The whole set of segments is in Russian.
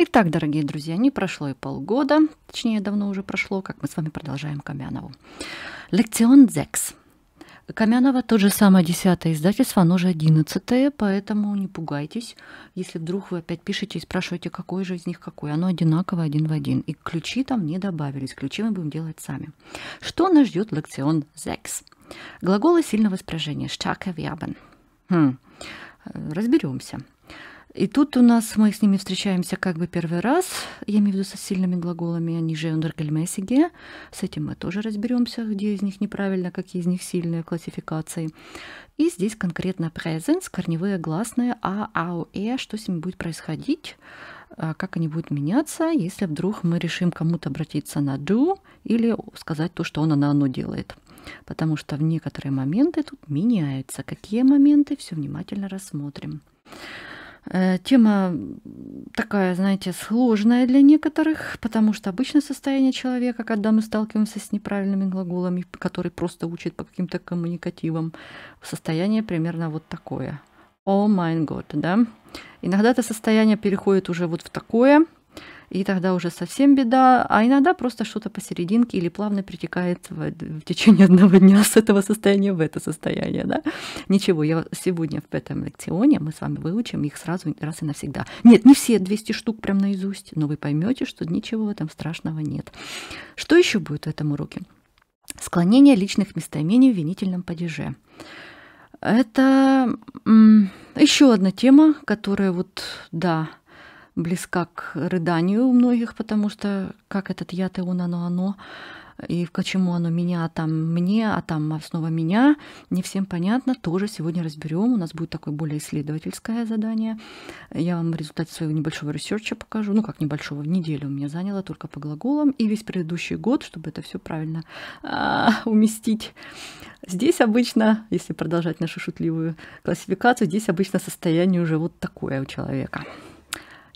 Итак, дорогие друзья, не прошло и полгода, точнее, давно уже прошло, как мы с вами продолжаем Камянову. Лекцион Зекс. Камянова тот же самое десятое издательство, оно же одиннадцатое, поэтому не пугайтесь, если вдруг вы опять пишете и спрашиваете, какой же из них какой. Оно одинаково один в один, и ключи там не добавились, ключи мы будем делать сами. Что нас ждет лекцион Зекс? Глаголы сильного спряжения «штака вябен». Хм. Разберемся. И тут у нас мы с ними встречаемся как бы первый раз, я имею в виду со сильными глаголами, они же ундеркельмесиге, с этим мы тоже разберемся, где из них неправильно, какие из них сильные классификации. И здесь конкретно presence, корневые гласные а, ау, э, что с ними будет происходить, а, как они будут меняться, если вдруг мы решим кому-то обратиться на do или сказать то, что он, она, оно делает потому что в некоторые моменты тут меняется. Какие моменты? Все внимательно рассмотрим. Э, тема такая, знаете, сложная для некоторых, потому что обычно состояние человека, когда мы сталкиваемся с неправильными глаголами, который просто учит по каким-то коммуникативам, состояние примерно вот такое. Oh my god, да? Иногда это состояние переходит уже вот в такое – и тогда уже совсем беда. А иногда просто что-то посерединке или плавно перетекает в, в течение одного дня с этого состояния в это состояние. Да? Ничего, я сегодня в этом лекционе мы с вами выучим их сразу раз и навсегда. Нет, не все 200 штук прям наизусть, но вы поймете, что ничего в этом страшного нет. Что еще будет в этом уроке? Склонение личных местоимений в винительном падеже. Это еще одна тема, которая вот, да, близка к рыданию у многих, потому что как этот яд и он, оно, оно, и почему оно меня, а там мне, а там снова меня, не всем понятно, тоже сегодня разберем. У нас будет такое более исследовательское задание. Я вам в результате своего небольшого ресерча покажу, ну как небольшого, неделю у меня заняло только по глаголам и весь предыдущий год, чтобы это все правильно а, уместить. Здесь обычно, если продолжать нашу шутливую классификацию, здесь обычно состояние уже вот такое у человека.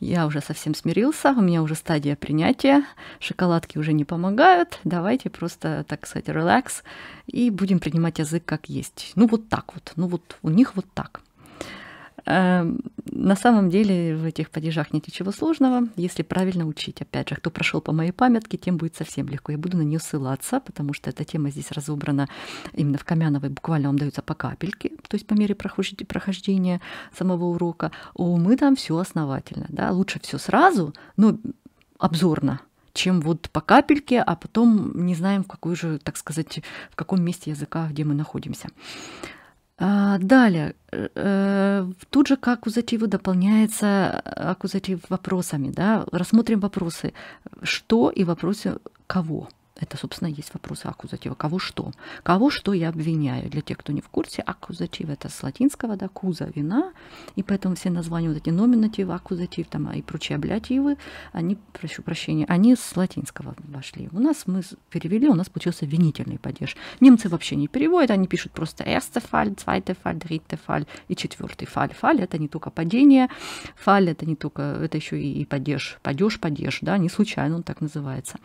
Я уже совсем смирился, у меня уже стадия принятия, шоколадки уже не помогают, давайте просто, так сказать, релакс и будем принимать язык как есть. Ну вот так вот, ну вот у них вот так. Эм, на самом деле в этих падежах нет ничего сложного, если правильно учить. Опять же, кто прошел по моей памятке, тем будет совсем легко. Я буду на нее ссылаться, потому что эта тема здесь разобрана именно в Камяновой. Буквально вам даются по капельке, то есть по мере прохождения самого урока. У мы там все основательно. Да? Лучше все сразу, но обзорно чем вот по капельке, а потом не знаем, в какой же, так сказать, в каком месте языка, где мы находимся. А, далее, э, э, тут же как аккузативу дополняется э, аккузатив вопросами. Да? Рассмотрим вопросы «что» и вопросы «кого». Это, собственно, есть вопрос аккузатива. Кого что? Кого что я обвиняю? Для тех, кто не в курсе, аккузатив это с латинского, да, куза, вина. И поэтому все названия вот эти номинативы, аккузатив там, а, и прочие аблятивы, они, прошу прощения, они с латинского вошли. У нас мы перевели, у нас получился винительный падеж. Немцы вообще не переводят, они пишут просто erste Fall, zweite Fall, dritte Fall и четвертый Fall. Fall это не только падение, Fall это не только, это еще и падеж, падеж, падеж, да, не случайно он так называется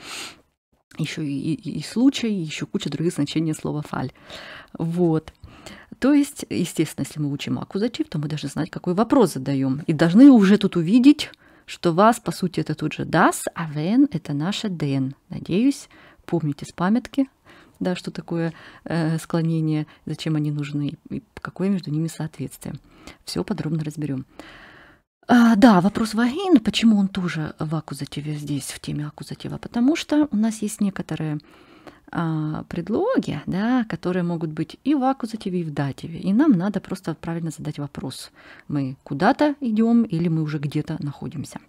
еще и, и, и случай, и еще куча других значений слова фаль. Вот. То есть, естественно, если мы учим аккузатив, то мы должны знать, какой вопрос задаем. И должны уже тут увидеть, что вас, по сути, это тут же das, а вен – это наша ден. Надеюсь, помните с памятки, да, что такое э, склонение, зачем они нужны и какое между ними соответствие. Все подробно разберем. А, да, вопрос вагин, почему он тоже в аккузативе здесь, в теме аккузатива? Потому что у нас есть некоторые а, предлоги, да, которые могут быть и в аккузативе, и в дативе. И нам надо просто правильно задать вопрос. Мы куда-то идем или мы уже где-то находимся.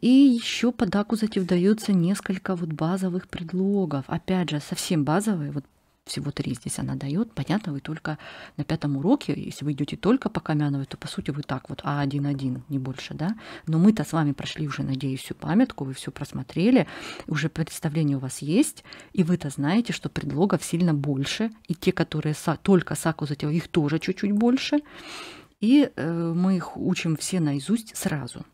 И еще под аккузатив даются несколько вот базовых предлогов. Опять же, совсем базовые, вот всего три здесь она дает. Понятно, вы только на пятом уроке, если вы идете только по Камяновой, то по сути вы так вот А1-1, не больше, да. Но мы-то с вами прошли уже, надеюсь, всю памятку, вы все просмотрели, уже представление у вас есть, и вы-то знаете, что предлогов сильно больше, и те, которые са, только саку затем, их тоже чуть-чуть больше. И э, мы их учим все наизусть сразу.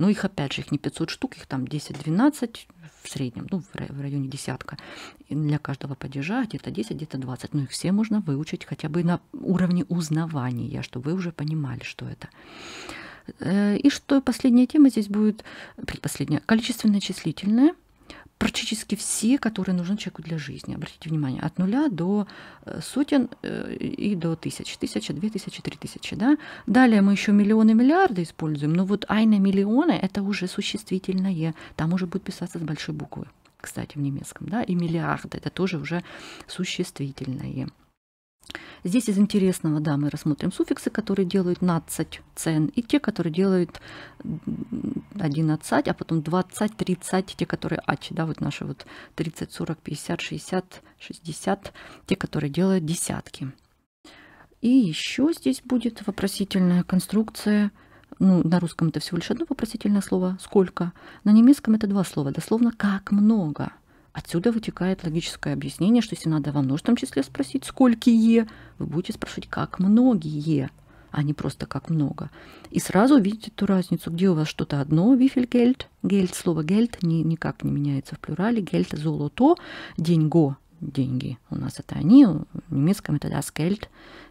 Но ну, их, опять же, их не 500 штук, их там 10-12 в среднем, ну, в районе десятка. И для каждого падежа где-то 10, где-то 20. Но ну, их все можно выучить хотя бы на уровне узнавания, чтобы вы уже понимали, что это. Э, и что последняя тема здесь будет, предпоследняя, количественно-числительная – практически все, которые нужны человеку для жизни. Обратите внимание, от нуля до э, сотен э, и до тысяч. Тысяча, две тысячи, три тысячи. Да? Далее мы еще миллионы, миллиарды используем, но вот айна миллионы – это уже существительное. Там уже будет писаться с большой буквы кстати, в немецком, да, и миллиарды, это тоже уже существительное. Здесь из интересного, да, мы рассмотрим суффиксы, которые делают 20 цен, и те, которые делают 11, а потом 20, 30, те, которые ач, да, вот наши вот 30, 40, 50, 60, 60, те, которые делают десятки. И еще здесь будет вопросительная конструкция. Ну, на русском это всего лишь одно вопросительное слово «сколько». На немецком это два слова, дословно «как много». Отсюда вытекает логическое объяснение, что если надо во множественном числе спросить, е, вы будете спрашивать, как многие, а не просто как много. И сразу видите ту разницу, где у вас что-то одно, вифель гельд, гельд, слово гельд ни, никак не меняется в плюрале, гельд золото, деньго, деньги. У нас это они, в немецком это das Geld,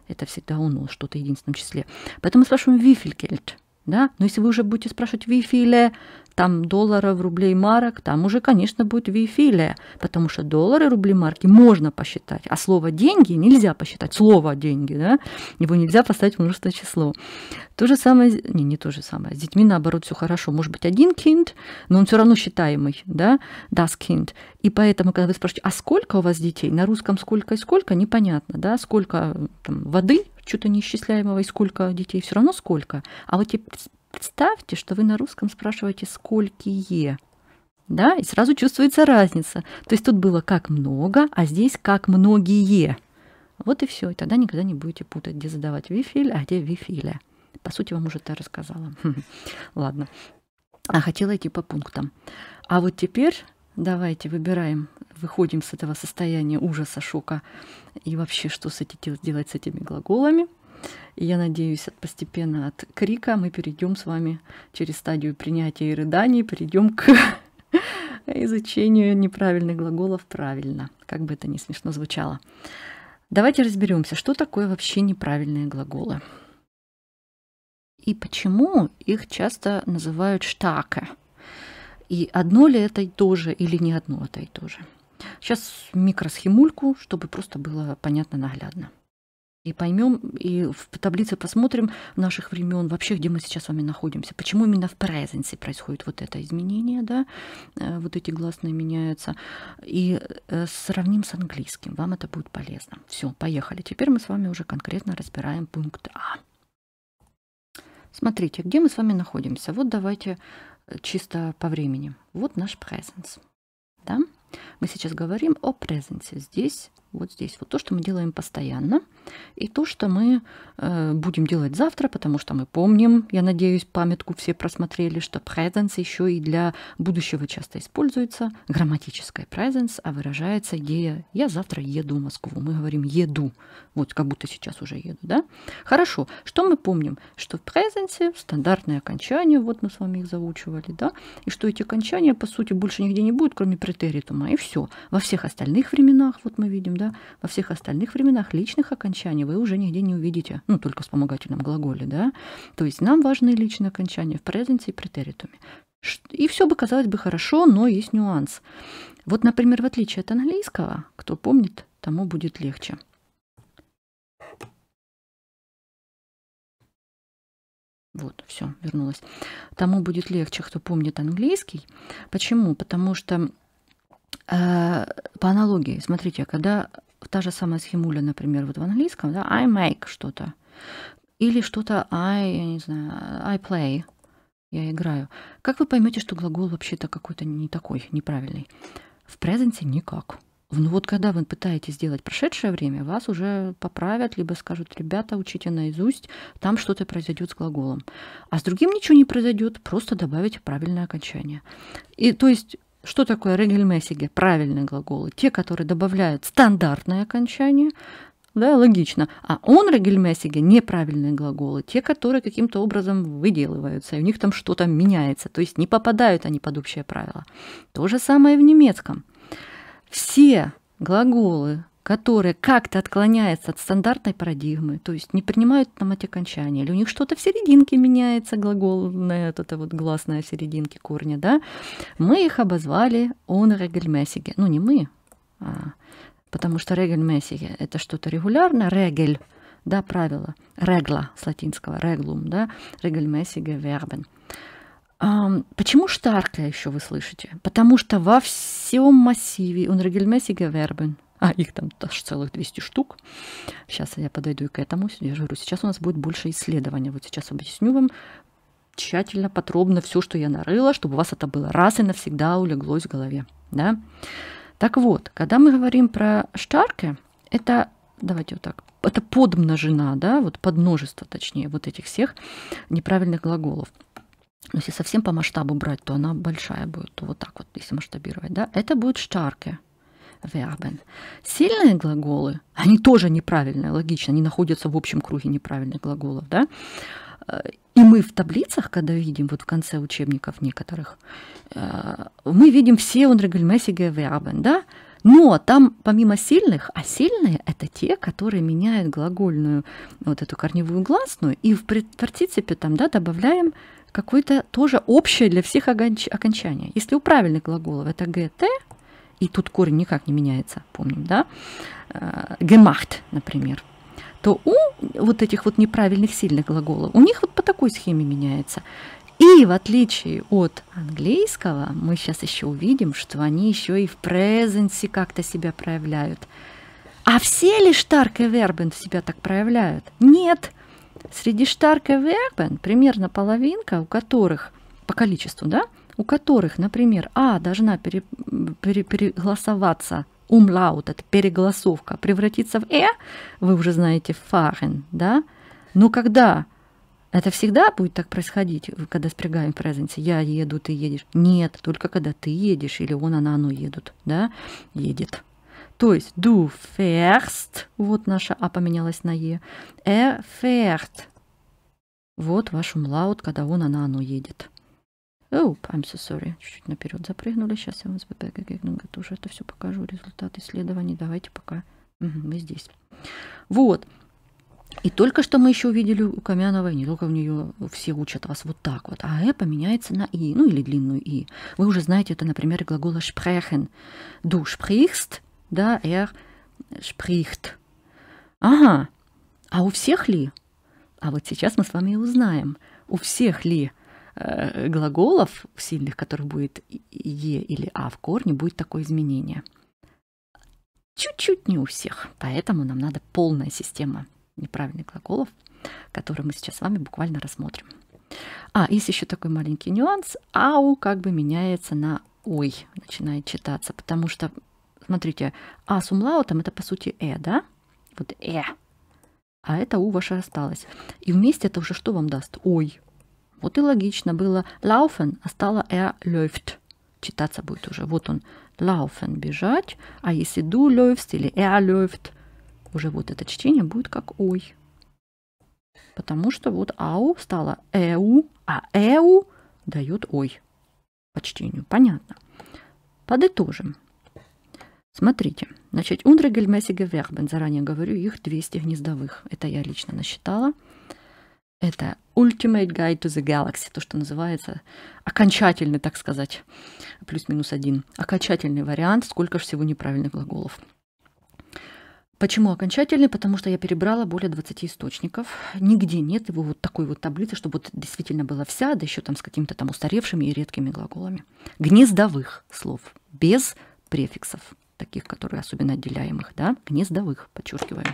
это всегда у нас, что-то в единственном числе. Поэтому мы спрашиваем вифель гельд, да? Но если вы уже будете спрашивать вифиле, там долларов, рублей, марок, там уже, конечно, будет вифиле, потому что доллары, рубли, марки можно посчитать, а слово «деньги» нельзя посчитать, слово «деньги», да? его нельзя поставить в множественное число. То же самое, не, не то же самое, с детьми, наоборот, все хорошо, может быть, один kind, но он все равно считаемый, да, das kind, и поэтому, когда вы спрашиваете, а сколько у вас детей, на русском сколько и сколько, непонятно, да, сколько там, воды, что-то неисчисляемого и сколько детей, все равно сколько. А вот представьте, что вы на русском спрашиваете «сколькие», да, и сразу чувствуется разница. То есть тут было «как много», а здесь «как многие». Вот и все, и тогда никогда не будете путать, где задавать «вифиль», а где «вифиля». По сути, вам уже это рассказала. Ладно. А хотела идти по пунктам. А вот теперь Давайте выбираем, выходим с этого состояния ужаса, шока и вообще, что с этим делать с этими глаголами. И я надеюсь, постепенно от крика мы перейдем с вами через стадию принятия и рыданий, перейдем к изучению неправильных глаголов правильно, как бы это ни смешно звучало. Давайте разберемся, что такое вообще неправильные глаголы и почему их часто называют штака и одно ли это и то же, или не одно это а и то же. Сейчас микросхемульку, чтобы просто было понятно наглядно. И поймем, и в таблице посмотрим наших времен, вообще, где мы сейчас с вами находимся, почему именно в презенсе происходит вот это изменение, да, э, вот эти гласные меняются, и э, сравним с английским, вам это будет полезно. Все, поехали. Теперь мы с вами уже конкретно разбираем пункт А. Смотрите, где мы с вами находимся. Вот давайте чисто по времени. Вот наш presence. Да? Мы сейчас говорим о presence. Здесь вот здесь. Вот то, что мы делаем постоянно, и то, что мы э, будем делать завтра, потому что мы помним, я надеюсь, памятку все просмотрели, что presence еще и для будущего часто используется. Грамматическая presence, а выражается идея «я завтра еду в Москву». Мы говорим «еду», вот как будто сейчас уже еду, да? Хорошо, что мы помним? Что в presence стандартные окончания, вот мы с вами их заучивали, да? И что эти окончания, по сути, больше нигде не будет, кроме претеритума, и все. Во всех остальных временах, вот мы видим, да, во всех остальных временах личных окончаний вы уже нигде не увидите, ну, только в вспомогательном глаголе, да. То есть нам важны личные окончания в презенте и претеритуме. И все бы казалось бы хорошо, но есть нюанс. Вот, например, в отличие от английского, кто помнит, тому будет легче. Вот, все, вернулась. Тому будет легче, кто помнит английский. Почему? Потому что Э, по аналогии, смотрите, когда та же самая схемуля, например, вот в английском, да, I make что-то, или что-то I, я не знаю, I play, я играю. Как вы поймете, что глагол вообще-то какой-то не такой, неправильный? В презенте никак. Ну вот когда вы пытаетесь сделать прошедшее время, вас уже поправят, либо скажут, ребята, учите наизусть, там что-то произойдет с глаголом. А с другим ничего не произойдет, просто добавить правильное окончание. И то есть что такое регельмессиги? Правильные глаголы. Те, которые добавляют стандартное окончание, да, логично. А он регельмессиги неправильные глаголы, те, которые каким-то образом выделываются, и у них там что-то меняется, то есть не попадают они под общее правило. То же самое в немецком. Все глаголы которые как-то отклоняются от стандартной парадигмы, то есть не принимают там эти окончания, или у них что-то в серединке меняется, глаголное, вот это вот гласная в серединке корня, да, мы их обозвали он регельмесиге. Ну, не мы, а, потому что регельмесиге — это что-то регулярное, регель, да, правило, регла с латинского, реглум, да, регельмесиге вербен. Почему Штарка еще вы слышите? Потому что во всем массиве он регельмесиге вербен — а их там аж целых 200 штук. Сейчас я подойду и к этому. Я же говорю, сейчас у нас будет больше исследования. Вот сейчас объясню вам тщательно, подробно все, что я нарыла, чтобы у вас это было раз и навсегда улеглось в голове. Да? Так вот, когда мы говорим про штарки, это, давайте вот так, это подмножина, да, вот подмножество, точнее, вот этих всех неправильных глаголов. Но если совсем по масштабу брать, то она большая будет, то вот так вот, если масштабировать, да, это будет штарки werden. Сильные глаголы, они тоже неправильные, логично, они находятся в общем круге неправильных глаголов, да? Э, и мы в таблицах, когда видим, вот в конце учебников некоторых, э, мы видим все он регельмесиге да? Но там помимо сильных, а сильные это те, которые меняют глагольную, вот эту корневую гласную, и в партиципе там, да, добавляем какое-то тоже общее для всех окончание. Если у правильных глаголов это gt, и тут корень никак не меняется, помним, да, gemacht, э, например, то у вот этих вот неправильных сильных глаголов, у них вот по такой схеме меняется. И в отличие от английского, мы сейчас еще увидим, что они еще и в презенсе как-то себя проявляют. А все ли штарк и вербен себя так проявляют? Нет. Среди штарк и вербен примерно половинка, у которых по количеству, да, у которых, например, А должна переголосоваться умлаут, «um это переголосовка, превратиться в Э, вы уже знаете, фахен, да? Но когда это всегда будет так происходить, когда спрягаем presence. Я еду, ты едешь. Нет, только когда ты едешь, или он, она, оно едут, да, едет. То есть do first, вот наша А поменялась на Е, er fährt. Вот ваш умлаут, «um когда он, она, оно едет. Oh, I'm so sorry. Чуть-чуть наперед запрыгнули. Сейчас я вам с БПГ тоже это все покажу. Результат исследований. Давайте пока мы здесь. Вот. И только что мы еще увидели у Камяновой, не только у нее все учат вас вот так вот, а «э» поменяется на «и», ну или длинную «и». Вы уже знаете это, например, глагола «sprechen». «Du sprichst», да, «er spricht». Ага, а у всех ли? А вот сейчас мы с вами и узнаем, у всех ли – Э, глаголов в сильных, в которых будет «е» или «а» в корне, будет такое изменение. Чуть-чуть не у всех, поэтому нам надо полная система неправильных глаголов, которые мы сейчас с вами буквально рассмотрим. А, есть еще такой маленький нюанс. «Ау» как бы меняется на «ой», начинает читаться, потому что, смотрите, «а» с умлаутом – это по сути «э», да? Вот «э», а это «у» ваше осталось. И вместе это уже что вам даст? «Ой», вот и логично было Лауфен а стало er läuft. Читаться будет уже. Вот он Лауфен бежать, а если du läufst или er läuft, уже вот это чтение будет как ой. Потому что вот ау стало эу, а эу дает ой по чтению. Понятно. Подытожим. Смотрите, значит, ундрегельмесиге вербен, заранее говорю, их 200 гнездовых. Это я лично насчитала. Это Ultimate Guide to the Galaxy, то, что называется окончательный, так сказать, плюс-минус один, окончательный вариант, сколько же всего неправильных глаголов. Почему окончательный? Потому что я перебрала более 20 источников. Нигде нет его вот такой вот таблицы, чтобы вот действительно была вся, да еще там с какими-то там устаревшими и редкими глаголами. Гнездовых слов, без префиксов, таких, которые особенно отделяемых, да, гнездовых, подчеркиваю.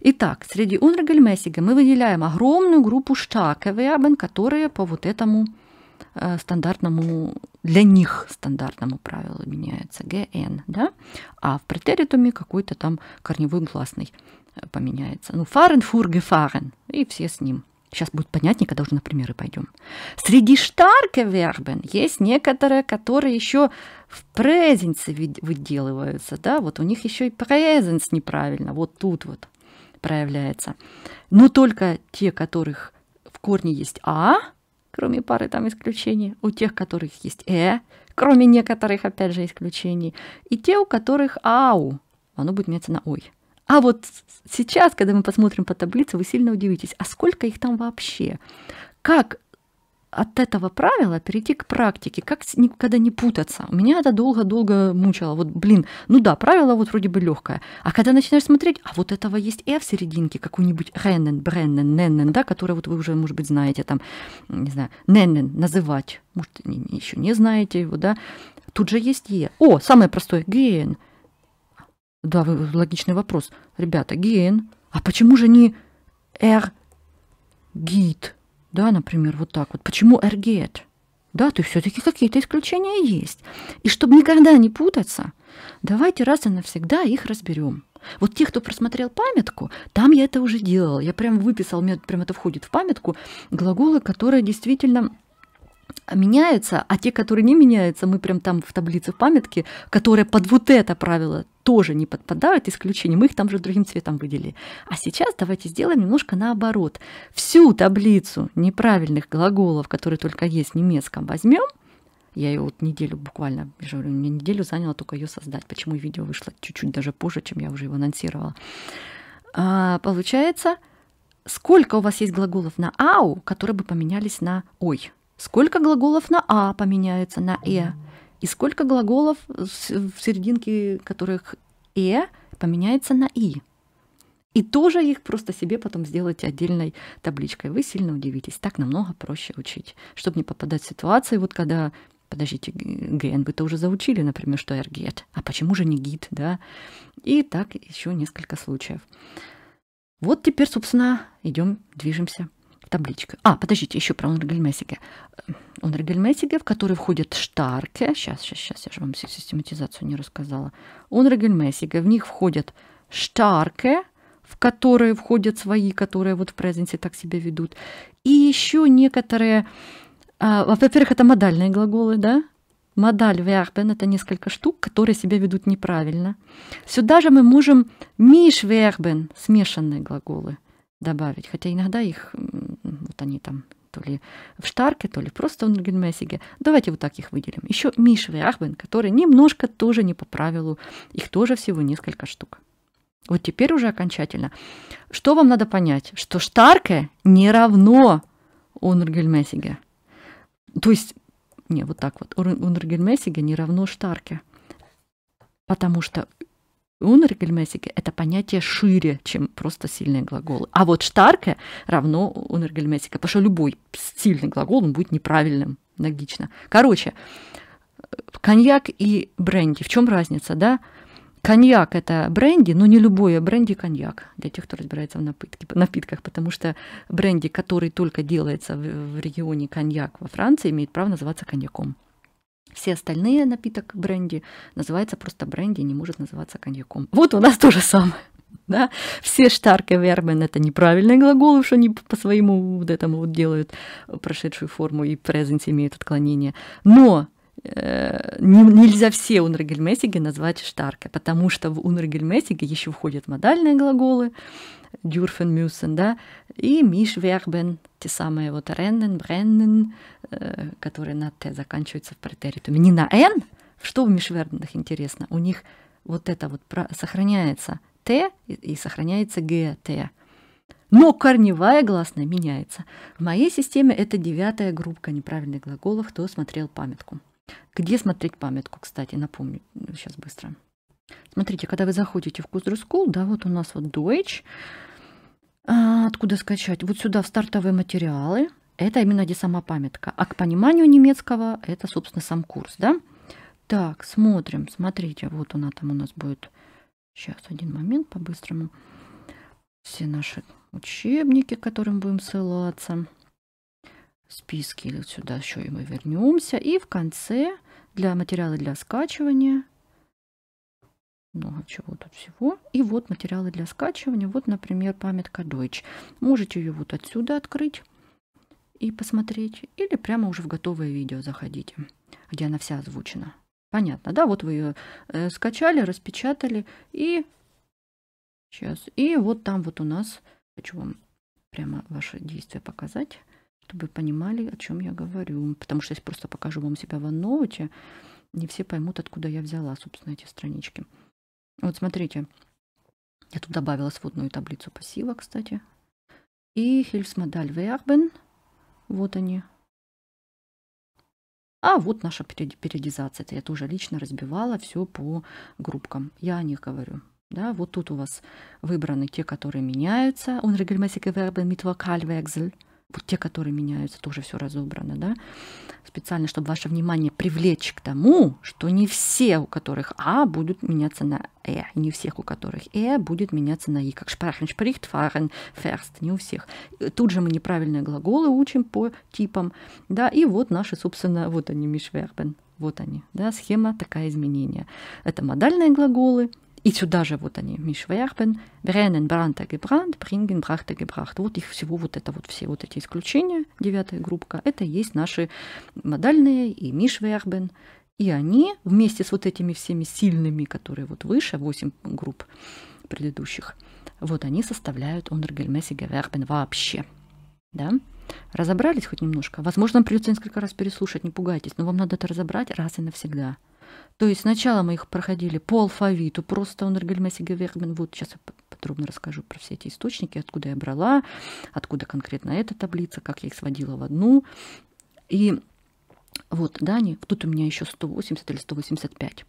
Итак, среди унрегельмесига мы выделяем огромную группу штаковиабен, которые по вот этому э, стандартному, для них стандартному правилу меняются, ГН, да? А в претеритуме какой-то там корневой гласный э, поменяется. Ну, фарен, фур, гефарен, и все с ним. Сейчас будет понятнее, когда уже на примеры пойдем. Среди штаркевербен есть некоторые, которые еще в презенсе выделываются, да, вот у них еще и презенс неправильно, вот тут вот проявляется. Но только те, которых в корне есть «а», кроме пары там исключений, у тех, которых есть «э», кроме некоторых, опять же, исключений, и те, у которых «ау», оно будет меняться на «ой». А вот сейчас, когда мы посмотрим по таблице, вы сильно удивитесь, а сколько их там вообще? Как от этого правила перейти к практике, как никогда не путаться. У Меня это долго-долго мучало. Вот, блин, ну да, правило вот вроде бы легкое. А когда начинаешь смотреть, а вот этого есть «э» в серединке, какой-нибудь «реннен», «бреннен», «неннен», да, который вот вы уже, может быть, знаете, там, не знаю, «неннен», «называть», может, еще не знаете его, да. Тут же есть «е». О, самое простое, «ген». Да, вы, логичный вопрос. Ребята, «ген». А почему же не «р», «гид»? да, например, вот так вот. Почему эргет? Да, то есть все-таки какие-то исключения есть. И чтобы никогда не путаться, давайте раз и навсегда их разберем. Вот те, кто просмотрел памятку, там я это уже делала. Я прям выписал, у прям это входит в памятку, глаголы, которые действительно меняются, а те, которые не меняются, мы прям там в таблице в памятке, которые под вот это правило тоже не подпадают исключение. Мы их там же другим цветом выделили. А сейчас давайте сделаем немножко наоборот. Всю таблицу неправильных глаголов, которые только есть в немецком, возьмем. Я ее вот неделю буквально, я же говорю, мне неделю заняла только ее создать. Почему видео вышло чуть-чуть даже позже, чем я уже его анонсировала. А, получается, сколько у вас есть глаголов на «ау», которые бы поменялись на «ой»? Сколько глаголов на «а» поменяется на «э», и сколько глаголов в серединке которых «э» поменяется на «и». И тоже их просто себе потом сделайте отдельной табличкой. Вы сильно удивитесь. Так намного проще учить, чтобы не попадать в ситуации, вот когда подождите, ген вы-то уже заучили, например, что эргет, а почему же не гид, да? И так еще несколько случаев. Вот теперь, собственно, идем, движемся табличка. А, подождите, еще про Унргельмессиге. Унргельмессиге, в который входят Штарке. Сейчас, сейчас, сейчас, я же вам всю систематизацию не рассказала. Унргельмессиге, в них входят Штарке, в которые входят свои, которые вот в презенсе так себя ведут. И еще некоторые, а, во-первых, это модальные глаголы, да? Модаль вербен – это несколько штук, которые себя ведут неправильно. Сюда же мы можем миш вербен – смешанные глаголы – добавить. Хотя иногда их, вот они там то ли в Штарке, то ли просто в Нургенмессиге. Давайте вот так их выделим. Еще Миш Верахбен, который немножко тоже не по правилу. Их тоже всего несколько штук. Вот теперь уже окончательно. Что вам надо понять? Что Штарке не равно Онургельмессиге. То есть, не, вот так вот. Онургельмессиге не равно Штарке. Потому что Унергельмесике — это понятие шире, чем просто сильные глаголы. А вот «штарке» равно унергельмесике, потому что любой сильный глагол он будет неправильным, логично. Короче, коньяк и бренди. В чем разница, да? Коньяк – это бренди, но не любое бренди – коньяк для тех, кто разбирается в напитке, напитках, потому что бренди, который только делается в, в регионе коньяк во Франции, имеет право называться коньяком. Все остальные напиток бренди называется просто бренди, не может называться коньяком. Вот у нас то же самое. Да? Все штарке вербен это неправильные глаголы, что они по своему вот этому вот делают прошедшую форму и презент имеют отклонение. Но э, нельзя все унрегельмесиги назвать штарке, потому что в унрегельмесиге еще входят модальные глаголы, dürfen müssen, да, и мишвербен, те самые вот реннен бреннен э, которые на т заканчиваются в претеритуме. Не на n, что в Мишвербенах интересно, у них вот это вот сохраняется т и, и сохраняется gt. Но корневая гласная меняется. В моей системе это девятая группа неправильных глаголов, кто смотрел памятку. Где смотреть памятку, кстати, напомню, сейчас быстро. Смотрите, когда вы заходите в Куздрускул, да, вот у нас вот Deutsch, а, откуда скачать? Вот сюда в стартовые материалы. Это именно где сама памятка. А к пониманию немецкого это, собственно, сам курс, да? Так, смотрим, смотрите, вот она там у нас будет. Сейчас, один момент, по-быстрому. Все наши учебники, к которым будем ссылаться. Списки, сюда еще и мы вернемся. И в конце для материала для скачивания – много чего тут всего. И вот материалы для скачивания. Вот, например, памятка Deutsch. Можете ее вот отсюда открыть и посмотреть. Или прямо уже в готовое видео заходите, где она вся озвучена. Понятно, да? Вот вы ее э, скачали, распечатали и... Сейчас. И вот там вот у нас... Хочу вам прямо ваши действия показать, чтобы вы понимали, о чем я говорю. Потому что если просто покажу вам себя в OneNote, не все поймут, откуда я взяла, собственно, эти странички. Вот смотрите, я тут добавила сводную таблицу пассива, кстати. И Hilfsmodal Verben. Вот они. А вот наша периодизация. Это я тоже лично разбивала все по группкам. Я о них говорю. Да, вот тут у вас выбраны те, которые меняются. Он регельмесик вербен mit Vokalwechsel вот те, которые меняются, тоже все разобрано, да, специально, чтобы ваше внимание привлечь к тому, что не все, у которых А, будут меняться на Э, и не всех, у которых Э, будет меняться на И, как шпрахен, шприхт, фарен, ферст, не у всех. Тут же мы неправильные глаголы учим по типам, да, и вот наши, собственно, вот они, мишвербен, вот они, да, схема такая изменения. Это модальные глаголы, и сюда же вот они mich werfen, brennen, brannte, gebrannt, bringen, brachte, gebracht. Вот их всего вот это вот все вот эти исключения, девятая группа, это есть наши модальные и mich werben, и они вместе с вот этими всеми сильными, которые вот выше, восемь групп предыдущих, вот они составляют унергельмессиге вербен вообще. Да? Разобрались хоть немножко? Возможно, вам придется несколько раз переслушать, не пугайтесь, но вам надо это разобрать раз и навсегда. То есть сначала мы их проходили по алфавиту, просто он Гельмесигевербен. Вот сейчас я подробно расскажу про все эти источники, откуда я брала, откуда конкретно эта таблица, как я их сводила в одну. И вот, да, тут у меня еще 180 или 185.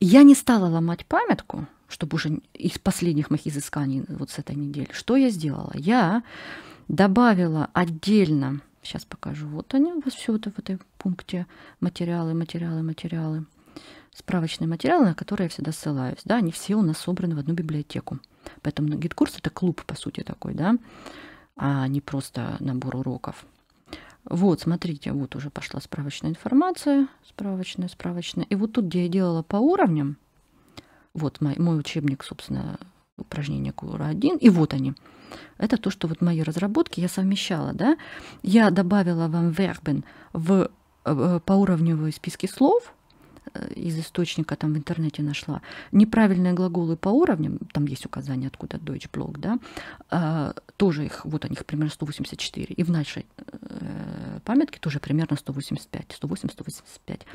Я не стала ломать памятку, чтобы уже из последних моих изысканий вот с этой недели. Что я сделала? Я добавила отдельно Сейчас покажу. Вот они, у вас все вот в этой пункте материалы, материалы, материалы. Справочные материалы, на которые я всегда ссылаюсь. Да, они все у нас собраны в одну библиотеку. Поэтому гид-курс это клуб, по сути, такой, да, а не просто набор уроков. Вот, смотрите, вот уже пошла справочная информация, справочная, справочная. И вот тут, где я делала по уровням, вот мой, мой учебник, собственно, упражнение Кура 1, и вот они. Это то, что вот мои разработки я совмещала, да. Я добавила вам вербен в, в э, э, поуровневые списки слов, э, из источника там в интернете нашла. Неправильные глаголы по уровням, там есть указание, откуда Deutsche Blog, да, э, тоже их, вот они их примерно 184, и в нашей памятки тоже примерно 185, 180, 185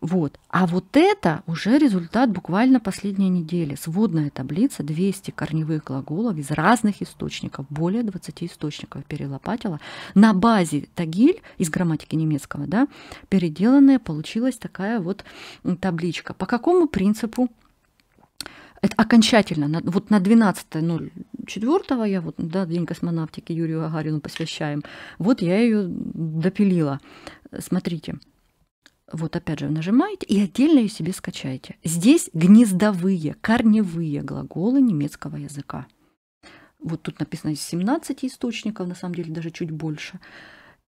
Вот. А вот это уже результат буквально последней недели. Сводная таблица, 200 корневых глаголов из разных источников, более 20 источников перелопатила. На базе тагиль из грамматики немецкого, да, переделанная получилась такая вот табличка. По какому принципу это окончательно, вот на 12.00 четвертого я вот, да, День космонавтики Юрию Гагарину посвящаем. Вот я ее допилила. Смотрите. Вот опять же нажимаете и отдельно ее себе скачаете. Здесь гнездовые, корневые глаголы немецкого языка. Вот тут написано 17 источников, на самом деле даже чуть больше.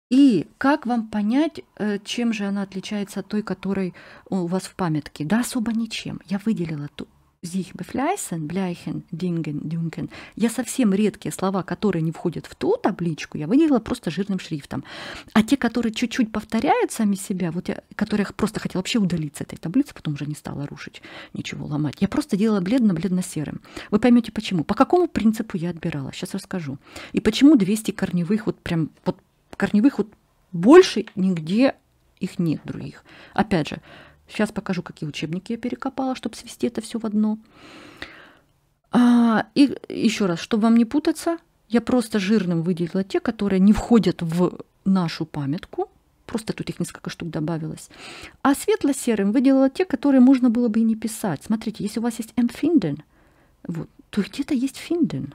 И как вам понять, э, чем же она отличается от той, которой у вас в памятке? Да особо ничем. Я выделила ту, sich befleißen, bleichen, dingen, dünken. Я совсем редкие слова, которые не входят в ту табличку, я выделила просто жирным шрифтом. А те, которые чуть-чуть повторяют сами себя, вот я, которых просто хотела вообще удалить с этой таблицы, потом уже не стала рушить, ничего ломать. Я просто делала бледно-бледно-серым. Вы поймете почему. По какому принципу я отбирала? Сейчас расскажу. И почему 200 корневых, вот прям, вот корневых вот больше нигде их нет других. Опять же, Сейчас покажу, какие учебники я перекопала, чтобы свести это все в одно. А, и еще раз, чтобы вам не путаться, я просто жирным выделила те, которые не входят в нашу памятку. Просто тут их несколько штук добавилось. А светло-серым выделила те, которые можно было бы и не писать. Смотрите, если у вас есть empfinden, вот, то где-то есть финден.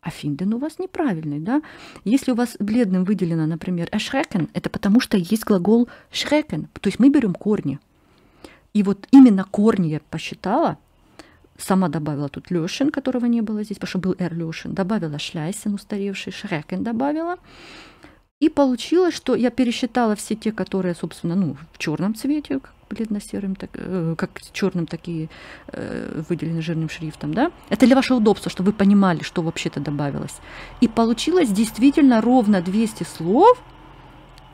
А финден у вас неправильный, да? Если у вас бледным выделено, например, erschrecken, это потому что есть глагол schrecken. То есть мы берем корни – и вот именно корни я посчитала, сама добавила тут Лёшин, которого не было здесь, потому что был Р. Лешин, добавила Шляйсен, устаревший, Шрекен добавила. И получилось, что я пересчитала все те, которые, собственно, ну, в черном цвете, как бледно-серым, так, э, как черным, такие э, выделены жирным шрифтом, да. Это для вашего удобства, чтобы вы понимали, что вообще-то добавилось. И получилось действительно ровно 200 слов –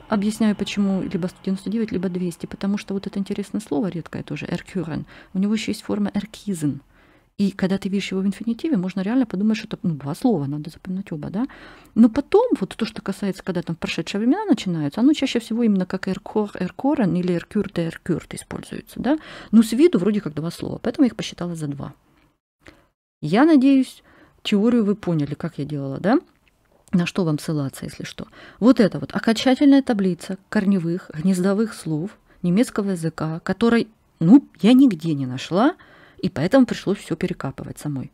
объясняю, почему либо 199, либо 200, потому что вот это интересное слово редкое тоже, «эркюрен», у него еще есть форма «эркизен». И когда ты видишь его в инфинитиве, можно реально подумать, что это ну, два слова, надо запоминать оба, да. Но потом, вот то, что касается, когда там прошедшие времена начинаются, оно чаще всего именно как эркор, эркорен или эркюрт, эркюрт используется, да. Но с виду вроде как два слова, поэтому я их посчитала за два. Я надеюсь, теорию вы поняли, как я делала, да на что вам ссылаться, если что. Вот это вот окончательная таблица корневых гнездовых слов немецкого языка, которой, ну, я нигде не нашла, и поэтому пришлось все перекапывать самой.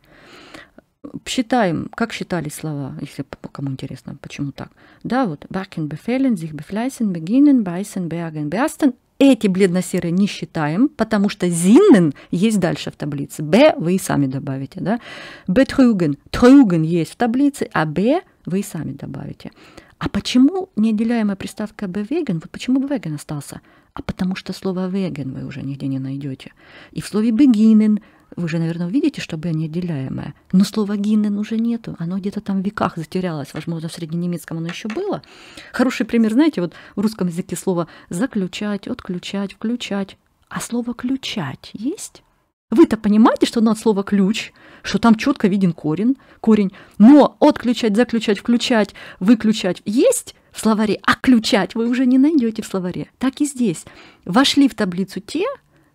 Считаем, как считались слова, если кому интересно, почему так. Да, вот «бакен бефелен», «зих бефляйсен», «бегинен», «байсен», «беаген», «беастен» Эти бледно-серые не считаем, потому что зиннен есть дальше в таблице. Б вы и сами добавите. Да? Б-трюген. есть в таблице, а Б вы и сами добавите. А почему неотделяемая приставка Бевеген? Вот почему «веган» остался? А потому что слово Веген вы уже нигде не найдете. И в слове «бегинен» Вы же, наверное, увидите, что они отделяемые. Но слова «гинен» уже нету. Оно где-то там в веках затерялось. Возможно, в средненемецком оно еще было. Хороший пример, знаете, вот в русском языке слово «заключать», «отключать», «включать». А слово «ключать» есть? Вы-то понимаете, что оно от слова «ключ», что там четко виден корень, корень. Но отключать, заключать, включать, выключать есть в словаре, а ключать вы уже не найдете в словаре. Так и здесь. Вошли в таблицу те,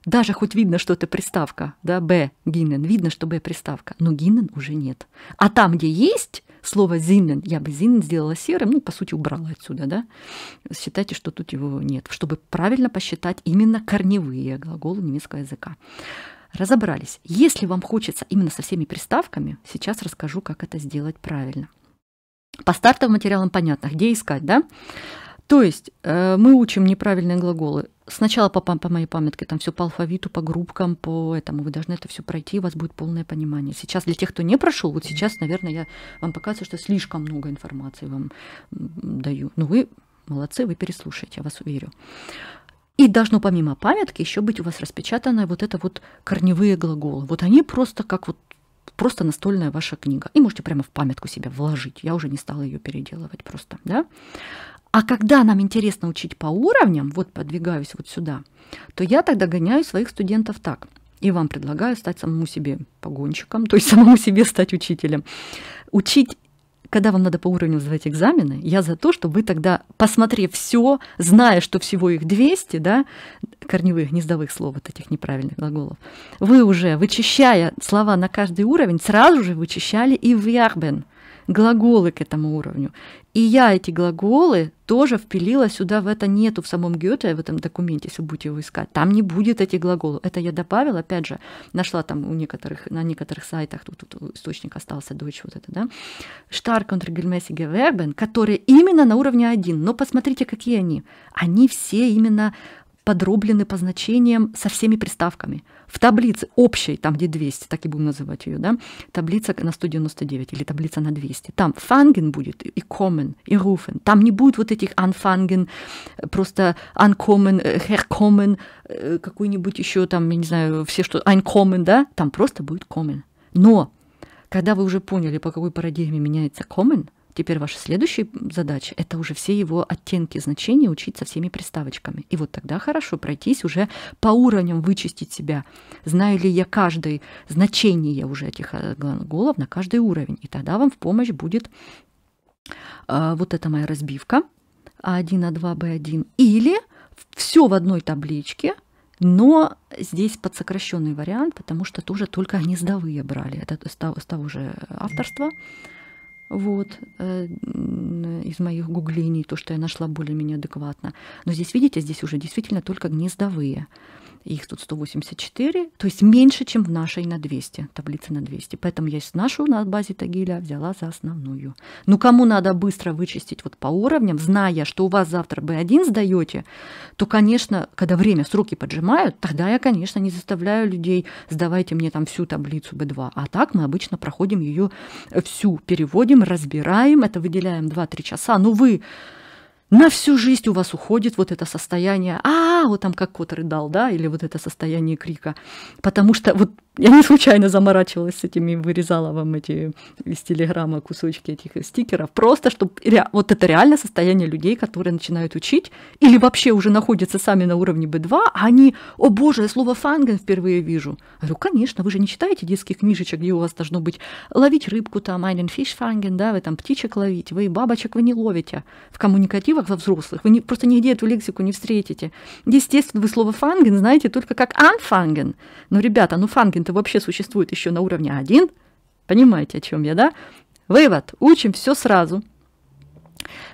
даже хоть видно, что это приставка, да, Б, Гиннен, видно, что Б приставка, но Гиннен уже нет. А там, где есть слово Зиннен, я бы Зиннен сделала серым, ну, по сути, убрала отсюда, да, считайте, что тут его нет, чтобы правильно посчитать именно корневые глаголы немецкого языка. Разобрались. Если вам хочется именно со всеми приставками, сейчас расскажу, как это сделать правильно. По стартовым материалам понятно, где искать, да? То есть э, мы учим неправильные глаголы. Сначала по, по моей памятке, там все по алфавиту, по группкам, по этому. Вы должны это все пройти, у вас будет полное понимание. Сейчас для тех, кто не прошел, вот сейчас, наверное, я вам показываю, что слишком много информации вам даю. Но ну, вы молодцы, вы переслушаете, я вас уверю. И должно помимо памятки еще быть у вас распечатаны вот это вот корневые глаголы. Вот они просто как вот просто настольная ваша книга. И можете прямо в памятку себя вложить. Я уже не стала ее переделывать просто, да? А когда нам интересно учить по уровням, вот подвигаюсь вот сюда, то я тогда гоняю своих студентов так. И вам предлагаю стать самому себе погонщиком, то есть самому себе стать учителем. Учить когда вам надо по уровню сдавать экзамены, я за то, чтобы вы тогда, посмотрев все, зная, что всего их 200, да, корневых, гнездовых слов, вот этих неправильных глаголов, вы уже, вычищая слова на каждый уровень, сразу же вычищали и в вербен – глаголы к этому уровню. И я эти глаголы тоже впилила сюда, в это нету в самом Гёте, в этом документе, если будете его искать. Там не будет этих глаголов. Это я добавила, опять же, нашла там у некоторых, на некоторых сайтах, тут, тут источник остался, дочь вот это, да. Штар контргельмесиге вербен, которые именно на уровне один. Но посмотрите, какие они. Они все именно подроблены по значениям со всеми приставками. В таблице общей, там где 200, так и будем называть ее, да, таблица на 199 или таблица на 200, там фанген будет и common, и руфен Там не будет вот этих unfangen, э, просто uncommon, herkommen, э, э, какой-нибудь еще там, я не знаю, все что, uncommon, да, там просто будет common. Но когда вы уже поняли, по какой парадигме меняется common – Теперь ваша следующая задача — это уже все его оттенки значения учить со всеми приставочками. И вот тогда хорошо пройтись уже по уровням, вычистить себя. Знаю ли я каждое значение уже этих э, глаголов на каждый уровень. И тогда вам в помощь будет э, вот эта моя разбивка А1, А2, Б1. Или все в одной табличке, но здесь подсокращенный вариант, потому что тоже только гнездовые брали. Это с того же авторства. Mm вот, э, из моих гуглений, то, что я нашла более-менее адекватно. Но здесь, видите, здесь уже действительно только гнездовые их тут 184, то есть меньше, чем в нашей на 200, таблице на 200. Поэтому я нашу на базе Тагиля взяла за основную. Но ну, кому надо быстро вычистить вот по уровням, зная, что у вас завтра B1 сдаете, то, конечно, когда время, сроки поджимают, тогда я, конечно, не заставляю людей, сдавайте мне там всю таблицу B2. А так мы обычно проходим ее э, всю, переводим, разбираем, это выделяем 2-3 часа. Ну вы на всю жизнь у вас уходит вот это состояние, а, вот там как кот рыдал, да, или вот это состояние крика, потому что вот я не случайно заморачивалась с этими, вырезала вам эти из телеграмма кусочки этих стикеров, просто чтобы вот это реально состояние людей, которые начинают учить или вообще уже находятся сами на уровне B2, а они, о боже, я слово фанген впервые вижу. Я говорю, конечно, вы же не читаете детских книжечек, где у вас должно быть ловить рыбку там, einen fish фанген, да, вы там птичек ловить, вы бабочек вы не ловите в коммуникативах во взрослых, вы не, просто нигде эту лексику не встретите. Естественно, вы слово фанген знаете только как анфанген, но, ребята, ну фанген Пушкин-то вообще существует еще на уровне 1. Понимаете, о чем я, да? Вывод. Учим все сразу.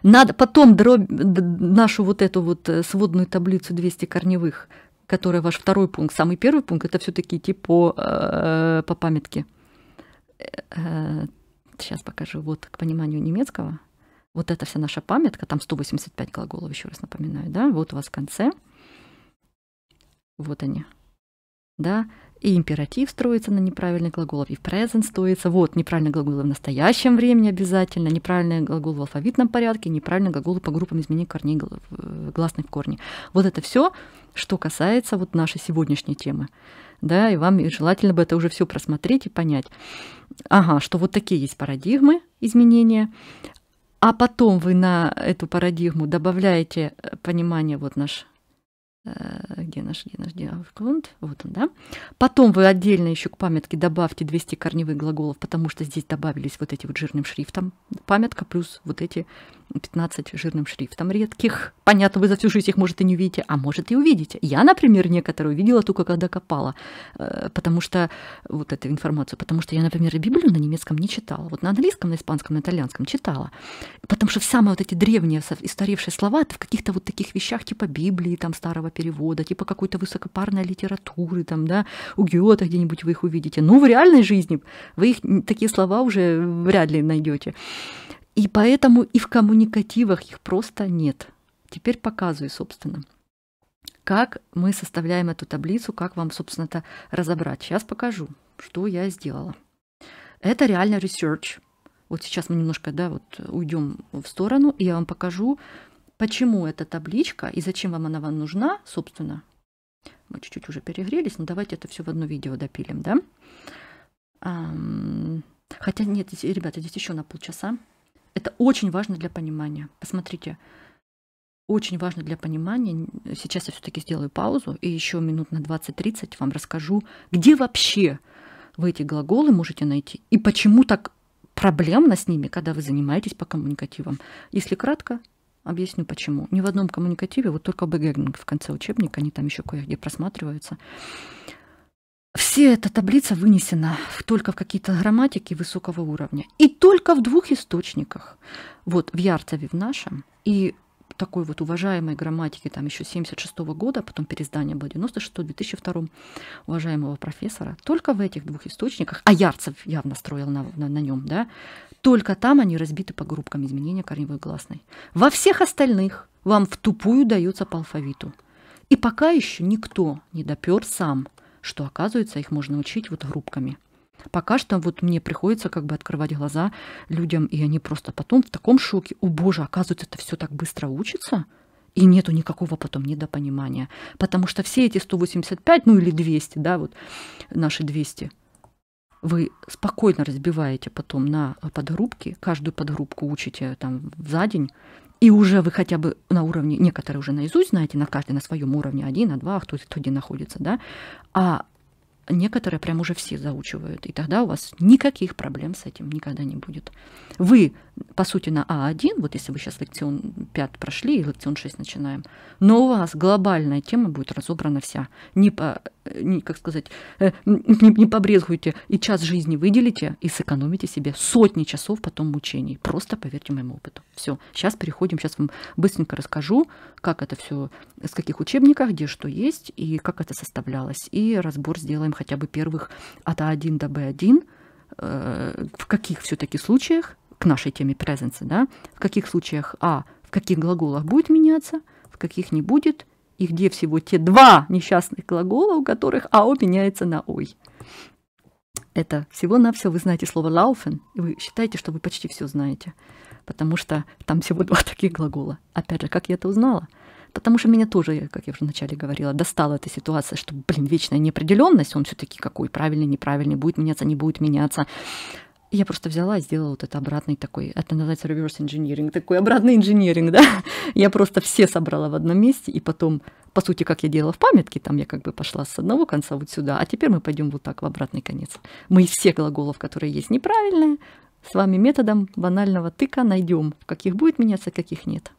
Надо потом дробь, нашу вот эту вот э, сводную таблицу 200 корневых, которая ваш второй пункт, самый первый пункт, это все-таки идти по, э, по памятке. Сейчас э, покажу. Вот к пониманию немецкого. Вот это вся наша памятка, там 185 глаголов, еще раз напоминаю, да, вот у вас в конце. Вот они, да, и императив строится на неправильный глагол, и в present строится, вот, неправильный глагол в настоящем времени обязательно, неправильный глагол в алфавитном порядке, неправильные глаголы по группам изменений корней э, гласных в корне. Вот это все, что касается вот нашей сегодняшней темы. Да, и вам желательно бы это уже все просмотреть и понять. Ага, что вот такие есть парадигмы изменения, а потом вы на эту парадигму добавляете э, понимание вот наш э, где наш, где наш, где наш грунт, вот он, да. Потом вы отдельно еще к памятке добавьте 200 корневых глаголов, потому что здесь добавились вот эти вот жирным шрифтом памятка, плюс вот эти 15 жирным шрифтом редких. Понятно, вы за всю жизнь их, может, и не увидите, а может, и увидите. Я, например, некоторые увидела только когда копала, э, потому что вот эту информацию, потому что я, например, Библию на немецком не читала, вот на английском, на испанском, на итальянском читала, потому что самые вот эти древние, истаревшие слова, это в каких-то вот таких вещах типа Библии, там, старого перевода, типа какой-то высокопарной литературы, там, да, у геота где-нибудь вы их увидите. Ну, в реальной жизни вы их, такие слова уже э, вряд ли найдете. И поэтому и в коммуникативах их просто нет. Теперь показываю, собственно как мы составляем эту таблицу, как вам, собственно, это разобрать. Сейчас покажу, что я сделала. Это реально research. Вот сейчас мы немножко, да, вот уйдем в сторону, и я вам покажу, Почему эта табличка и зачем вам она вам нужна, собственно, мы чуть-чуть уже перегрелись, но давайте это все в одно видео допилим, да? Хотя нет, ребята, здесь еще на полчаса. Это очень важно для понимания. Посмотрите, очень важно для понимания. Сейчас я все-таки сделаю паузу и еще минут на 20-30 вам расскажу, где вообще вы эти глаголы можете найти и почему так проблемно с ними, когда вы занимаетесь по коммуникативам. Если кратко, Объясню почему. Ни в одном коммуникативе, вот только бэггеринг в конце учебника, они там еще кое-где просматриваются. Все эта таблица вынесена только в какие-то грамматики высокого уровня. И только в двух источниках. Вот в Ярцеве, в нашем, и такой вот уважаемой грамматики там еще 76 -го года, а потом переиздание было 96-2002 уважаемого профессора. Только в этих двух источниках, а Ярцев явно строил на, на, на нем, да, только там они разбиты по группкам изменения корневой гласной. Во всех остальных вам в тупую даются по алфавиту. И пока еще никто не допер сам, что, оказывается, их можно учить вот группками. Пока что вот мне приходится как бы открывать глаза людям, и они просто потом в таком шоке, о боже, оказывается, это все так быстро учится, и нету никакого потом недопонимания, потому что все эти 185, ну или 200, да, вот наши 200, вы спокойно разбиваете потом на подгруппки, каждую подгруппку учите там за день, и уже вы хотя бы на уровне, некоторые уже наизусть знаете, на каждый на своем уровне, один, на два, кто, кто где находится, да, а Некоторые прям уже все заучивают. И тогда у вас никаких проблем с этим никогда не будет. Вы, по сути, на А1, вот если вы сейчас лекцион 5 прошли и лекцион 6 начинаем, но у вас глобальная тема будет разобрана вся. Не по, э, не, как сказать, э, не, не побрезгуйте и час жизни выделите и сэкономите себе сотни часов потом мучений. Просто поверьте моему опыту. Все, сейчас переходим, сейчас вам быстренько расскажу, как это все, с каких учебниках, где что есть и как это составлялось. И разбор сделаем хотя бы первых от А1 до Б1, э, в каких все-таки случаях, к нашей теме presence, да, в каких случаях А, в каких глаголах будет меняться, в каких не будет, и где всего те два несчастных глагола, у которых АО меняется на ОЙ. Это всего-навсего вы знаете слово лауфен и вы считаете, что вы почти все знаете, потому что там всего два таких глагола. Опять же, как я это узнала? потому что меня тоже, как я уже вначале говорила, достала эта ситуация, что, блин, вечная неопределенность, он все-таки какой, правильный, неправильный, будет меняться, не будет меняться. Я просто взяла и сделала вот это обратный такой, это называется reverse engineering, такой обратный инжиниринг, да. Я просто все собрала в одном месте, и потом, по сути, как я делала в памятке, там я как бы пошла с одного конца вот сюда, а теперь мы пойдем вот так в обратный конец. Мы из всех глаголов, которые есть неправильные, с вами методом банального тыка найдем, каких будет меняться, а каких нет.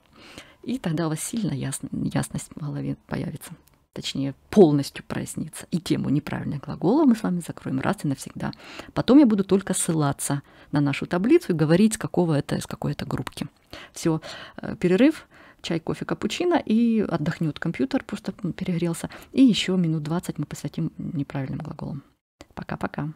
И тогда у вас сильно яс ясность в голове появится. Точнее, полностью прояснится. И тему неправильных глаголов мы с вами закроем раз и навсегда. Потом я буду только ссылаться на нашу таблицу и говорить, с какого это, из какой это группки. Все, э, перерыв чай, кофе, капучино и отдохнет компьютер, просто перегрелся. И еще минут 20 мы посвятим неправильным глаголам. Пока-пока.